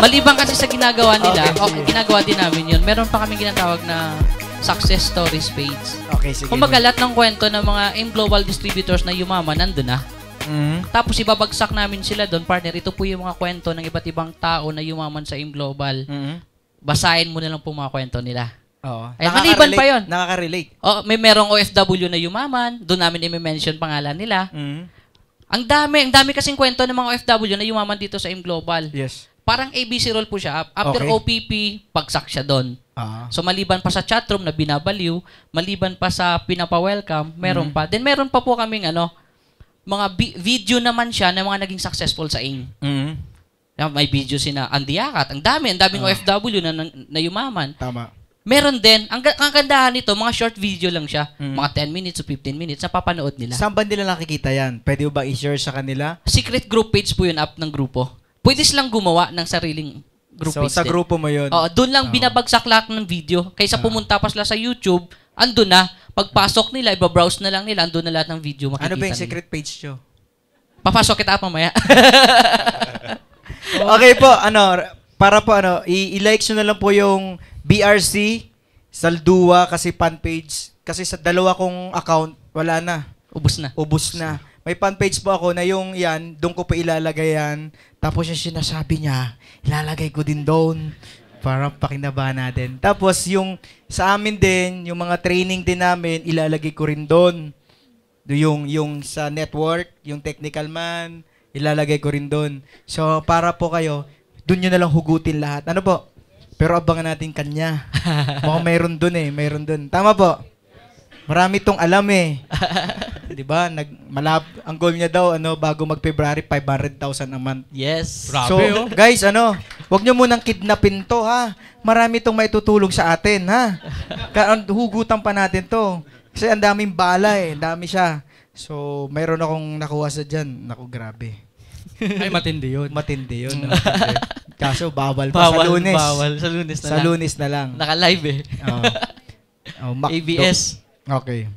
Maliban kasi sa ginagawa nila, okay. okay, ginagawa din namin yun. Meron pa kami ginatawag na success stories page. Okay, sige. Kumbaga, lahat ng kwento ng mga in global distributors na yumama, nandun na. Mm-hmm. Tapos ibabagsak namin sila doon, partner. Ito po yung mga kwento ng iba't ibang tao na yumaman sa AIM Global. Mm-hmm. Basahin mo na lang po mga kwento nila. Oo. Ay, eh, maliban pa yon. Nakaka-relate. Oh, may merong OFW na yumaman. Doon namin i-mention pangalan nila. Mm-hmm. Ang dami, ang dami kasing kwento ng mga OFW na yumaman dito sa AIM Global. Yes. Parang ABC roll po siya. After okay. OPP, pagsak siya doon. Ah. So maliban pa sa chatroom na binabaliw, maliban pa sa pinapa-welcome, meron mm. pa. Then meron pa po kaming ano, mga bi- video naman siya ng na mga naging successful sa AIM. Mm. Ah, may video si na Andiakat. Ang dami, ang daming ah. OFW na, na, na yumaman. Tama. Meron din, ang, ang kandahan nito, mga short video lang siya. Mm. Mga 10 minutes to 15 minutes, papanood nila. Saan ba nila nakikita yan? Pwede ba i-share sa kanila? Secret group page po yun, up ng grupo pwede silang gumawa ng sariling group so, So, sa din. grupo mo yun? Oo, doon lang oh. binabagsak lahat ng video. Kaysa oh. pumunta pa sila sa YouTube, andun na. Pagpasok nila, ibabrowse na lang nila, andun na lahat ng video makikita Ano ba yung nila. secret page nyo? Papasok kita mamaya. okay po, ano, para po ano, i-like nyo na lang po yung BRC, Saldua, kasi fan page. Kasi sa dalawa kong account, wala na. Ubus na. Ubus na. May fan page po ako na yung yan, doon ko pa ilalagay yan. Tapos yung sinasabi niya, ilalagay ko din doon para pakinabahan natin. Tapos yung sa amin din, yung mga training din namin, ilalagay ko rin doon. Yung, yung sa network, yung technical man, ilalagay ko rin doon. So para po kayo, doon nyo na lang hugutin lahat. Ano po? Pero abangan natin kanya. Mukhang mayroon doon eh, mayroon doon. Tama po? Marami tong alam eh. 'di ba? Nag malab ang goal niya daw ano bago mag-February 500,000 a month. Yes. Grabe, so oh. guys, ano, wag niyo munang kidnapin 'to ha. Marami tong maitutulog sa atin ha. Ka- hugutan pa natin 'to. Kasi ang daming bala eh, dami siya. So, mayroon akong nakuha sa diyan. Nako, grabe. Ay, matindi yun. Matindi yun. Mm. no? Kaso, bawal pa bawal, sa lunes. Bawal, sa lunes na sa lang. Sa lunes na lang. Naka-live eh. Oh. Oh, Mac- ABS. Okay.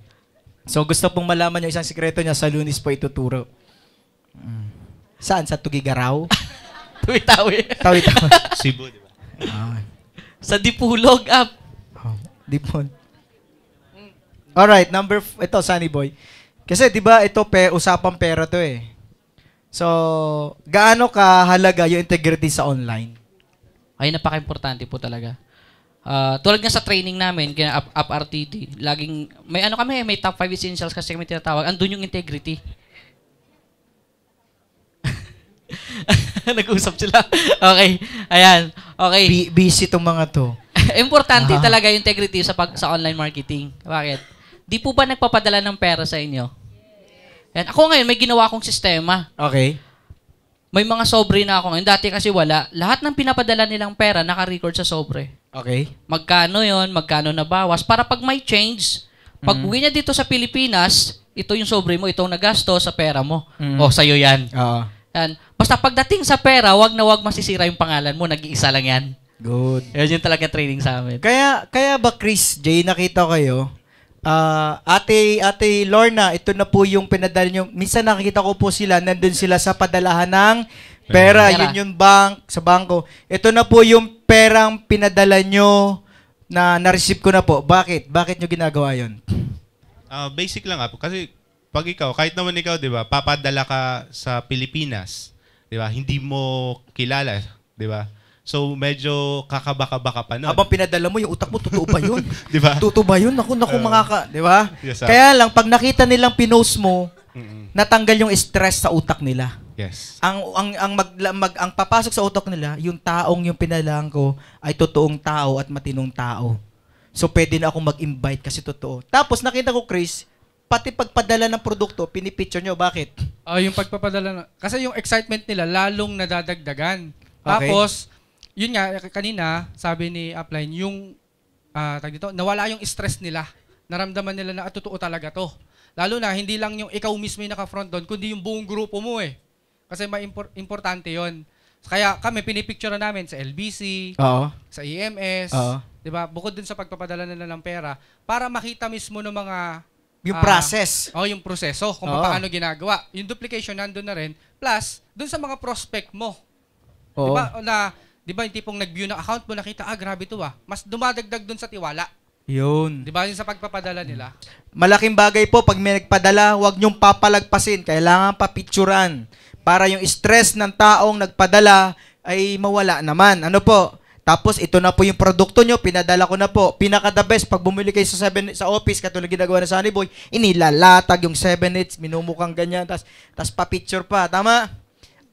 So gusto pong malaman niyo isang sikreto niya sa lunis po ituturo. Mm. Saan? Sa Tugigaraw? Tawi-tawi. Tawi-tawi. Cebu, di ba? Ah. Sa Dipulog app. Oh, Dipon. All right, number f- ito Sunny Boy. Kasi 'di ba ito pe usapang pera 'to eh. So, gaano ka halaga yung integrity sa online? Ay, napaka-importante po talaga. Uh, tulad nga sa training namin, kaya up, up RTD, laging, may ano kami, may top 5 essentials kasi kami tinatawag. Andun yung integrity. Nag-usap sila. okay. Ayan. Okay. B- busy tong mga to. Importante uh-huh. talaga yung integrity sa pag sa online marketing. Bakit? Di po ba nagpapadala ng pera sa inyo? Yes. Ayan. Ako ngayon, may ginawa akong sistema. Okay may mga sobre na ako ngayon. Dati kasi wala. Lahat ng pinapadala nilang pera, naka-record sa sobre. Okay. Magkano yon magkano na nabawas. Para pag may change, pag mm. uwi niya dito sa Pilipinas, ito yung sobre mo, itong nagasto sa pera mo. Mm. O, sa'yo yan. Oo. Yan. Basta pagdating sa pera, wag na wag masisira yung pangalan mo, nag-iisa lang yan. Good. Yan yung talaga training sa amin. Kaya, kaya ba Chris, Jay, nakita kayo, Ah, ate, ate Lorna, ito na po yung pinadala nyo. Minsan nakikita ko po sila, nandun sila sa padalahan ng Pera, Pera. yun yung bank, sa bangko. Ito na po yung perang pinadala nyo na na-receive ko na po. Bakit? Bakit nyo ginagawa yun? Ah, basic lang nga po. Kasi pag ikaw, kahit naman ikaw, di ba, papadala ka sa Pilipinas, di ba, hindi mo kilala, di ba? So, medyo kakabaka-baka pa nun. Habang pinadala mo, yung utak mo, totoo ba yun? di ba? Totoo ba yun? Naku, naku, mga ka... Di ba? Yes, ah. Kaya lang, pag nakita nilang pinost mo, Mm-mm. natanggal yung stress sa utak nila. Yes. Ang ang ang mag, mag ang papasok sa utak nila, yung taong yung pinalang ko ay totoong tao at matinong tao. So pwede na ako mag-invite kasi totoo. Tapos nakita ko Chris, pati pagpadala ng produkto, pinipicture nyo. Bakit? Oh, uh, yung pagpapadala. Na- kasi yung excitement nila lalong nadadagdagan. Okay. Tapos, yun nga, kanina, sabi ni Upline, yung, uh, ah, tag dito, nawala yung stress nila. Naramdaman nila na, ah, totoo talaga to. Lalo na, hindi lang yung ikaw mismo yung naka-front doon, kundi yung buong grupo mo eh. Kasi ma-importante yon. Kaya kami pinipicture na namin sa LBC, Oo. sa EMS, 'di ba? Bukod dun sa pagpapadala nila ng pera para makita mismo ng mga Yung ah, process. Oh, yung proseso kung Oo. paano ginagawa. Yung duplication nandun na rin plus dun sa mga prospect mo. 'Di ba na 'di ba yung tipong nag-view ng account mo nakita, ah grabe to ah. Mas dumadagdag dun sa tiwala. Yun. Di ba yung sa pagpapadala nila? Malaking bagay po pag may nagpadala, huwag niyong papalagpasin. Kailangan papicturan para yung stress ng taong nagpadala ay mawala naman. Ano po? Tapos ito na po yung produkto nyo, pinadala ko na po. Pinaka the best, pag bumili kayo sa, seven, sa office, katulad ginagawa na Sunny Boy, inilalatag yung 7 minumukhang ganyan, tas, tas pa-picture pa. Tama?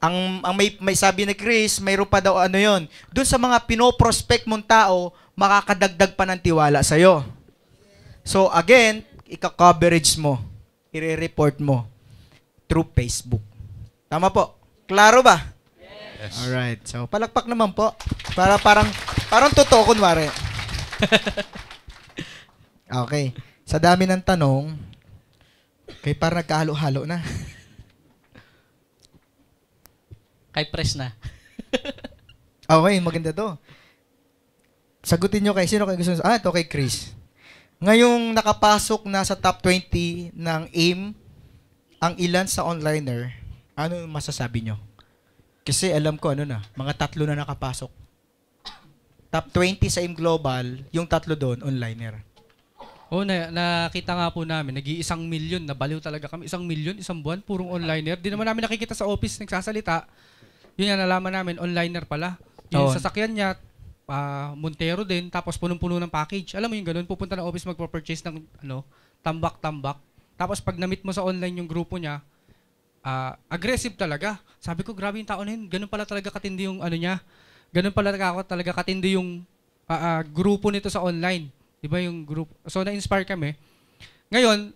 Ang, ang may, may sabi ni Chris, mayro pa daw ano yon. Doon sa mga pinoprospect mong tao, makakadagdag pa ng tiwala sa'yo. So again, ika-coverage mo, i-report mo through Facebook. Tama po? Klaro ba? Yes. All right. So palakpak naman po para parang parang totoo kunwari. okay. Sa dami ng tanong, kay parang nagkahalo-halo na. Kay press na. okay, maganda to. Sagutin nyo kay sino kay gusto nyo? Ah, ito kay Chris. Ngayong nakapasok na sa top 20 ng AIM, ang ilan sa onliner, ano masasabi nyo? Kasi alam ko ano na, mga tatlo na nakapasok. Top 20 sa AIM Global, yung tatlo doon, onliner. Oh, na, nakita nga po namin, nag-iisang milyon, nabaliw talaga kami. Isang milyon, isang buwan, purong onliner. Di naman namin nakikita sa office, nagsasalita. Yun yung nalaman namin, onliner pala. Yung Oo. sasakyan niya, uh, Montero din, tapos punong-puno ng package. Alam mo yung ganun, pupunta na office magpo-purchase ng ano, tambak-tambak. Tapos pag na-meet mo sa online yung grupo niya, uh, aggressive talaga. Sabi ko, grabe yung tao na yun. Ganun pala talaga katindi yung ano niya. Ganun pala talaga, talaga katindi yung uh, uh, grupo nito sa online. Di ba yung group? So, na-inspire kami. Ngayon,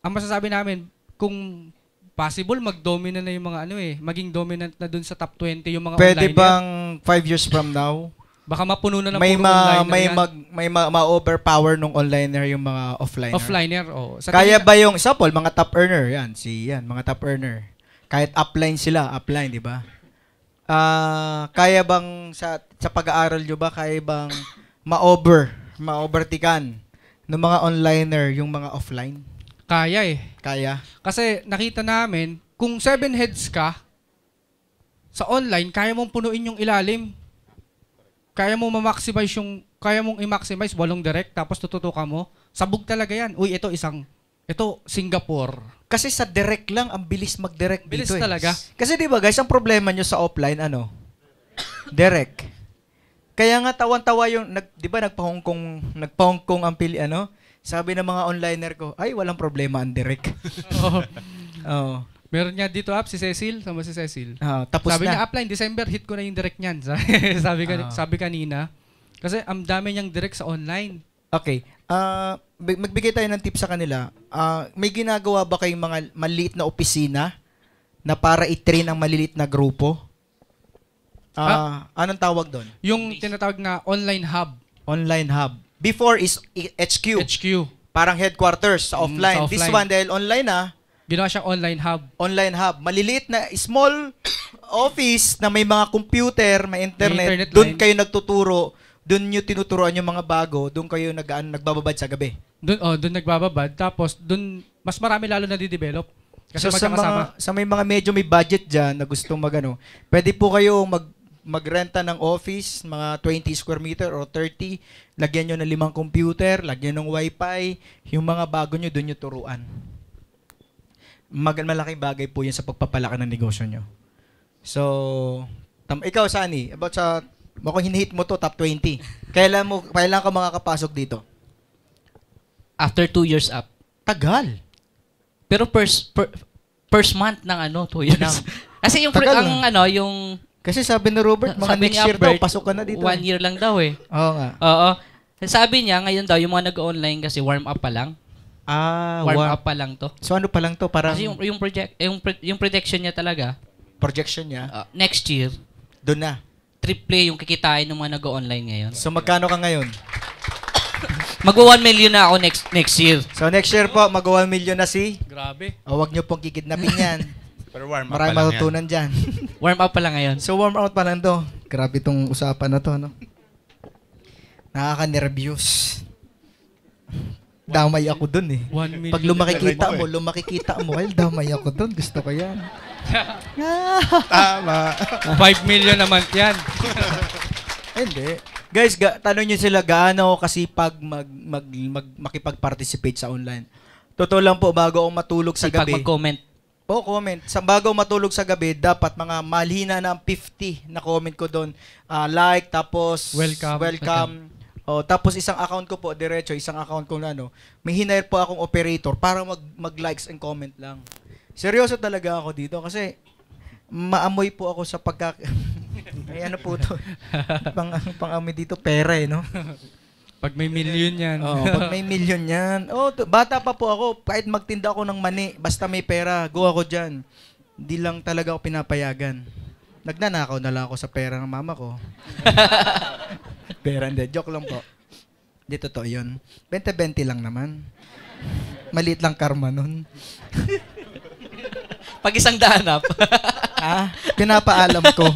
ang masasabi namin, kung possible mag-dominant na yung mga ano eh, maging dominant na dun sa top 20 yung mga Pwede online. Pwede bang 5 years from now? Baka mapuno na ng may ma, online. May yan. mag may ma, ma-overpower nung onliner yung mga offliner. Offliner, oh. Sa Kaya ba yung sa mga top earner yan, si yan, mga top earner. Kahit upline sila, upline, di ba? Ah, uh, kaya bang sa sa pag-aaral nyo ba kaya bang ma-over, ma-overtikan ng mga onliner yung mga offline? Kaya eh. Kaya. Kasi nakita namin, kung seven heads ka, sa online, kaya mong punuin yung ilalim. Kaya mo ma-maximize yung, kaya mong i-maximize walong direct, tapos tututukan mo. Sabog talaga yan. Uy, ito isang, ito, Singapore. Kasi sa direct lang, ang bilis mag-direct bilis dito. Bilis eh. talaga. Eh. Kasi di ba guys, ang problema nyo sa offline, ano? direct. Kaya nga tawan-tawa yung, nag, di ba nagpa-Hong Kong, nagpa-Hong Kong ang pili, ano? Sabi ng mga onliner ko, ay, walang problema ang direct. Oo. Oh. Meron niya dito app si Cecil, sama si Cecil. Ah, tapos sabi na. niya upline December hit ko na yung direct niyan. sabi ka, ah. sabi kanina. Kasi ang dami niyang direct sa online. Okay. Uh, magbigay tayo ng tip sa kanila. Uh, may ginagawa ba kayong mga maliit na opisina na para i-train ang maliliit na grupo? Uh, ah? Anong tawag doon? Yung tinatawag na online hub. Online hub. Before is HQ. HQ. Parang headquarters sa offline. Mm, sa offline. This one dahil online na. Ah. Ginawa siyang online hub. Online hub. Maliliit na small office na may mga computer, may internet. internet doon kayo nagtuturo. Doon niyo tinuturuan yung mga bago. Doon kayo nag, ano, nagbababad sa gabi. Doon, oh, doon nagbababad. Tapos doon mas marami lalo na di-develop. Kasi so, sa mga, sa may mga medyo may budget dyan na gustong magano, pwede po kayo mag magrenta ng office, mga 20 square meter or 30, lagyan nyo ng limang computer, lagyan ng wifi, yung mga bago nyo, doon nyo turuan. Magmalaking bagay po yun sa pagpapalaki ng negosyo nyo. So, tam ikaw, Sani, about sa, mukhang hinihit mo to, top 20. Kailan, mo, kailan ka makakapasok dito? After 2 years up. Tagal. Pero first, per, first month ng ano, 2 years. Kasi yung Tagal, ang no? Ah. ano, yung kasi sabi ni Robert, mga sabi next year Albert, daw, pasok ka na dito. One eh. year lang daw eh. Oo nga. Oo. Sabi niya, ngayon daw, yung mga nag-online kasi warm up pa lang. Ah, warm wa- up pa lang to. So ano pa lang to? Parang... Kasi yung, yung, project, yung, yung prediction niya talaga. Projection niya? Uh, next year. Doon na. Triple yung kikitain ng mga nag-online ngayon. So magkano ka ngayon? Mag-1 million na ako next next year. So next year po, mag-1 million na si? Grabe. O, oh, wag niyo pong kikidnapin yan. Pero warm up Maraming matutunan yan. dyan. warm up pa lang ngayon. So warm up pa lang to. Grabe tong usapan na to, no? Nakaka-nervous. Damay ako dun eh. One Pag lumaki kita mo, lumaki kita mo, well, damay ako dun. Gusto ko yan. Tama. 5 million naman month yan. Hindi. Guys, ga, tanong nyo sila gaano kasi pag mag, mag, mag, makipag-participate sa online. Totoo lang po, bago ako matulog sa Sipag Pag mag-comment. Po, comment. Sa bago matulog sa gabi, dapat mga malhina na 50 na comment ko doon. Uh, like, tapos welcome. welcome. Oh, tapos isang account ko po, diretso, isang account ko na ano, may hinire po akong operator para mag, mag-likes and comment lang. Seryoso talaga ako dito kasi maamoy po ako sa pagka... Ay, ano po to? pang, pang amoy dito, pera eh, no? Pag may million yan. Oh, pag may million yan. Oh, t- bata pa po ako, kahit magtinda ako ng mani, basta may pera, go ako dyan. Hindi lang talaga ako pinapayagan. Nagnanakaw na lang ako sa pera ng mama ko. pera, hindi. Joke lang po. Hindi totoo yun. 20-20 lang naman. Maliit lang karma nun. Pag isang daanap. ha? Ah, pinapaalam ko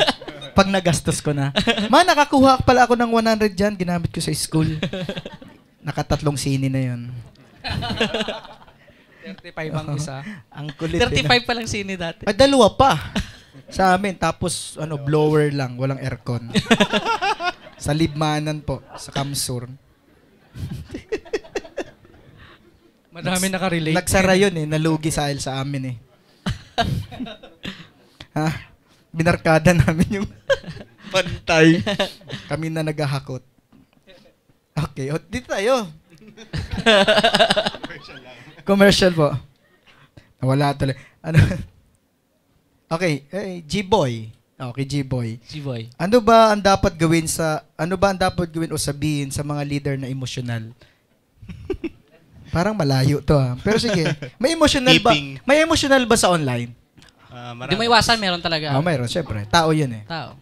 pag nagastos ko na. Ma, nakakuha pala ako ng 100 dyan. Ginamit ko sa school. Nakatatlong sini na yon. 35 ang Oo. isa. Ang kulit. eh, 35 pa lang sini dati. Ay, dalawa pa. Sa amin. Tapos, ano, blower lang. Walang aircon. sa Libmanan po. Sa Kamsur. Madami nakarelate. Nagsara yun eh. Nalugi sa sa amin eh. ha? binarkada namin yung pantay. Kami na naghahakot. Okay, o, oh, dito tayo. Commercial po. Nawala talaga. Ano? Okay, eh, G-Boy. Okay, G-Boy. G-Boy. Ano ba ang dapat gawin sa, ano ba ang dapat gawin o sabihin sa mga leader na emosyonal? Parang malayo to ha. Ah. Pero sige, may emotional ba, may emotional ba sa online? Uh, ah, Di mo iwasan, meron talaga. Oh, meron, syempre. Tao yun eh. Tao.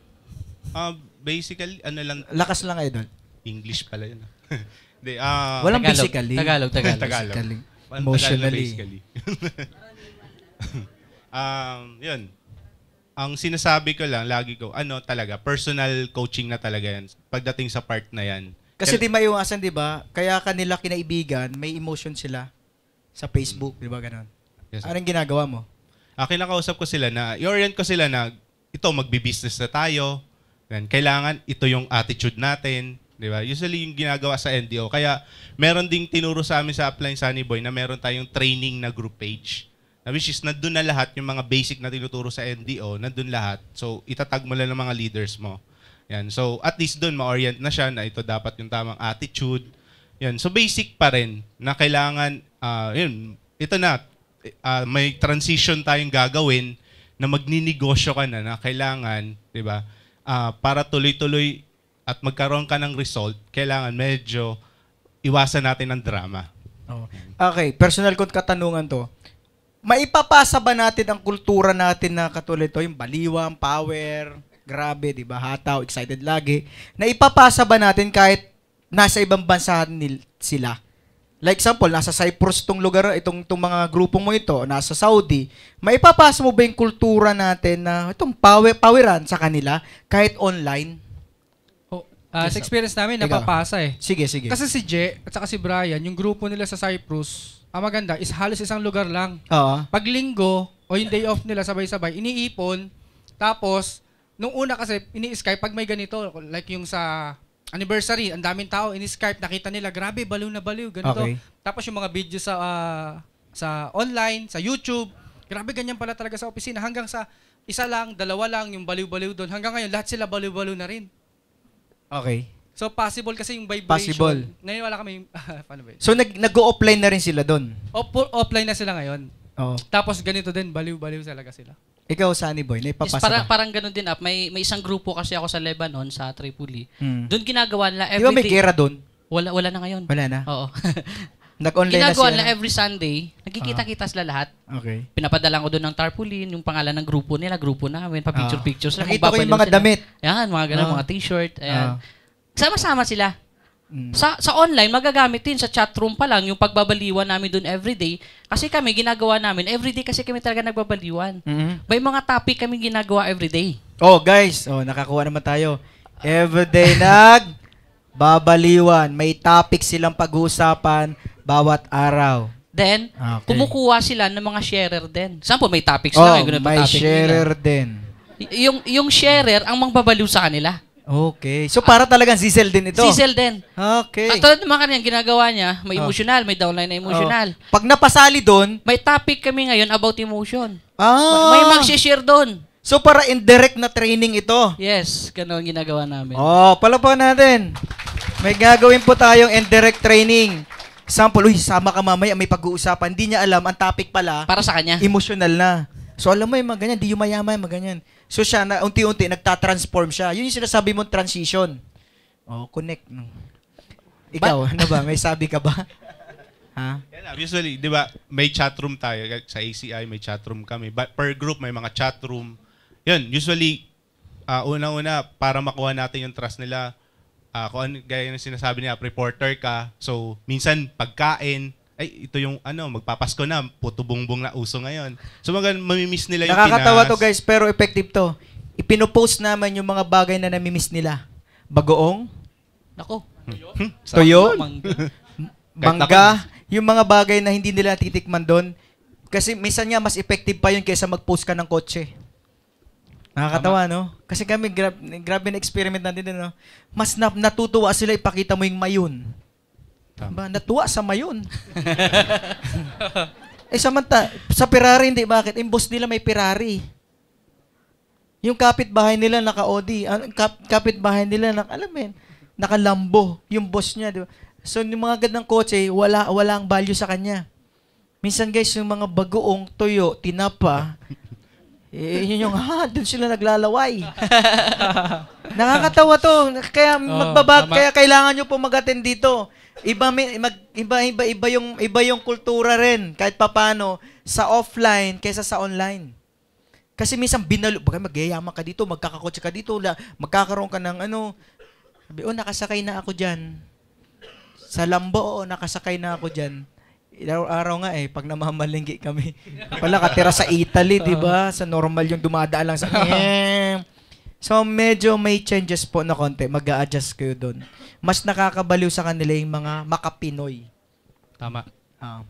Uh, basically, ano lang. Lakas lang, idol. English pala yun. Hindi, uh, Walang Tagalog, basically. Tagalog, Tagalog. Tagalog. Basically. Emotionally. Basically. um, yun. Ang sinasabi ko lang, lagi ko, ano talaga, personal coaching na talaga yan. Pagdating sa part na yan. Kasi Kaya, di maiwasan, di ba? Kaya kanila kinaibigan, may emotion sila sa Facebook, mm. di ba ganun? Yes, Anong ginagawa mo? uh, kinakausap ko sila na, i-orient ko sila na, ito, magbi-business na tayo. Then, kailangan ito yung attitude natin. Di ba? Usually yung ginagawa sa NDO. Kaya meron ding tinuro sa amin sa Upline Sunny Boy na meron tayong training na group page. Na which is nandun na lahat yung mga basic na tinuturo sa NDO, nandun lahat. So itatag mo lang ng mga leaders mo. Yan. So at least doon ma-orient na siya na ito dapat yung tamang attitude. Yan. So basic pa rin na kailangan uh, yun, ito na uh, may transition tayong gagawin na magninegosyo ka na na kailangan, 'di ba? Uh, para tuloy-tuloy at magkaroon ka ng result, kailangan medyo iwasan natin ang drama. Okay, okay, personal kong katanungan to. Maipapasa ba natin ang kultura natin na katulad to, yung baliwang, power, grabe, di ba, hataw, excited lagi, Naipapasa ba natin kahit nasa ibang bansa nil- sila? Like example, nasa Cyprus tong lugar, itong, itong mga grupo mo ito, nasa Saudi, maipapasa mo ba yung kultura natin na itong power, poweran sa kanila kahit online? Oh, uh, sa experience namin, napapasa eh. Sige, sige. Kasi si Je at saka si Brian, yung grupo nila sa Cyprus, ang maganda is halos isang lugar lang. Oo. Pag linggo o yung day off nila sabay-sabay, iniipon, tapos, nung una kasi, ini-skype pag may ganito, like yung sa anniversary, ang daming tao, in-Skype, nakita nila, grabe, baliw na baliw, ganito. Okay. Tapos yung mga video sa, uh, sa online, sa YouTube, grabe ganyan pala talaga sa opisina. Hanggang sa isa lang, dalawa lang, yung baliw-baliw doon. Hanggang ngayon, lahat sila baliw-baliw na rin. Okay. So possible kasi yung vibration. Possible. Ngayon wala kami, ah, paano ba yun? So nag nag-offline na rin sila doon? offline na sila ngayon. Oo. Oh. Tapos ganito din, baliw-baliw talaga sila. Ikaw, Sunny Boy, naipapasa yes, parang, ba? parang ganun din up. Ah. May, may isang grupo kasi ako sa Lebanon, sa Tripoli. Hmm. Doon ginagawa nila everything. Di ba may gera doon? Wala, wala na ngayon. Wala na? Oo. Nag-online na sila. Ginagawa every Sunday, nagkikita-kita ah. sila lahat. Okay. Pinapadala ko doon ng tarpaulin, yung pangalan ng grupo nila, grupo namin, pa picture-pictures. Ah. Uh, nakita ko yung mga sila. damit. Yan, mga ganun, uh, mga t-shirt. Ayan. Uh, Sama-sama sila. Mm. Sa sa online magagamit din sa chat room pa lang yung pagbabaliwan namin doon everyday kasi kami ginagawa namin everyday kasi kami talaga nagbabaliwan. Mm-hmm. May mga topic kami ginagawa everyday. Oh guys, oh nakakuha naman tayo. Everyday nag babaliwan. May topic silang pag-uusapan bawat araw. Then, okay. kumukuha sila ng mga sharer din. Sampo, may topics oh, lang? May topic sharer nila. din. Y- yung, yung sharer ang mangbabaliw sa kanila. Okay. So para talagang sisel din ito? Sisel din. Okay. At tulad naman kanyang ginagawa niya, may oh. emotional, may downline na oh. emotional. Oh. Pag napasali doon, may topic kami ngayon about emotion. Ah. May mag-share doon. So para indirect na training ito? Yes, ganun ang ginagawa namin. Oh, palapan natin. May gagawin po tayong indirect training. Sample, uy, sama ka mamaya, may pag-uusapan. Hindi niya alam, ang topic pala. Para sa kanya. Emotional na. So alam mo yung mga ganyan, di yung mayaman, mga ganyan. So siya, na, unti-unti, nagta-transform siya. Yun yung sinasabi mong transition. Oh, connect. Ikaw, But, ano ba? May sabi ka ba? ha? Yan, usually, di ba, may chat room tayo. Sa ACI, may chat room kami. But per group, may mga chat room. Yun, usually, uh, una-una, para makuha natin yung trust nila, uh, kung ano, gaya ng sinasabi niya, reporter ka. So, minsan, pagkain, ay, ito yung ano, magpapasko na, puto bongbong na uso ngayon. So magan, mamimiss nila yung Nakakatawa Pinas. to guys, pero effective to. Ipinopost naman yung mga bagay na namimiss nila. Bagoong. Nako. Hmm? Toyo. Mangga. mangga. Yung mga bagay na hindi nila titikman doon. Kasi minsan nga mas effective pa yun kaysa mag-post ka ng kotse. Nakakatawa, Tama. no? Kasi kami, gra- grabe na experiment natin din, no? Mas na- natutuwa sila ipakita mo yung mayon. Tama. Natuwa sa mayon. eh samanta, sa Ferrari hindi bakit? Imbos nila may Ferrari. Yung kapitbahay nila naka-Audi, kap- kapitbahay nila naka, alam mo naka-Lambo, yung boss niya, di ba? So, yung mga gandang kotse, wala, wala ang value sa kanya. Minsan guys, yung mga bagoong toyo, tinapa, eh, yun yung, ha, ah, doon sila naglalaway. Nakakatawa to. Kaya magbabag, oh, kaya kailangan nyo po mag-attend dito. Iba, mag, iba, iba, iba, yung, iba yung kultura rin, kahit papano, sa offline kaysa sa online. Kasi minsan binalo, baka magyayama ka dito, magkakakotse ka dito, la, magkakaroon ka ng ano, sabi, oh, nakasakay na ako dyan. Sa Lambo, oh, nakasakay na ako dyan. Ilang araw nga eh, pag namamalinggi kami. Pala katira sa Italy, di ba? Sa normal yung dumadaan lang sa... so medyo may changes po na konti. mag adjust kayo doon. Mas nakakabaliw sa kanila yung mga makapinoy. Tama. Uh,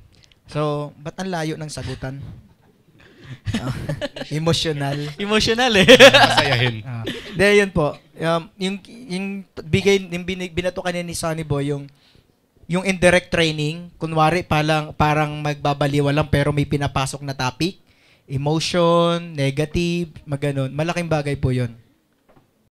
so, ba't ang layo ng sagutan? Ah. uh, emotional. emotional eh. Masayahin. uh, ah. de, yun po. Um, yung, yung, bigay, yung binato kanina ni Sonny Boy, yung yung indirect training, kunwari parang, parang magbabaliwa lang pero may pinapasok na topic, emotion, negative, maganon, malaking bagay po yon